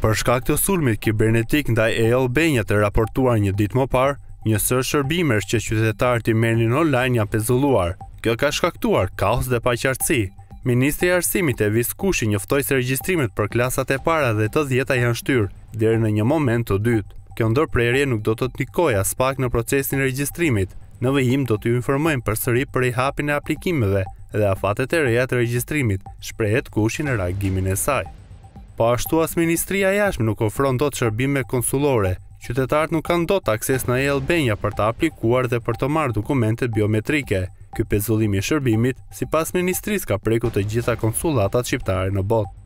Për shkak të sulmit kibernetik ndaj e-Albania të raportuar një ditë më parë, një shërbimesh që qytetarët i merrnin online janë pezulluar. Kjo ka shkaktuar kaos dhe paqartësi. Ministri i Arsimit Evis Kushi njoftoi se regjistrimet për klasat e para dhe të 10 janë shtyrë deri në një moment të dytë. Kjo ndërprerje nuk do të ndikoj as pak në procesin e regjistrimit. Ndihim do të informojmë përsëri për hapin e aplikimeve dhe afatet e reja të regjistrimit, shprehet Kushi në reagimin e saj. Po ashtu as Ministria e Jashtme nuk ofron dot shërbime konsullore. Qytetarët nuk kanë dot akses në e për të aplikuar dhe për të marrë dokumente biometrike. Ky pezullim i shërbimit, sipas Ministrisë, ka preku të gjitha konsullatat shqiptare në botë.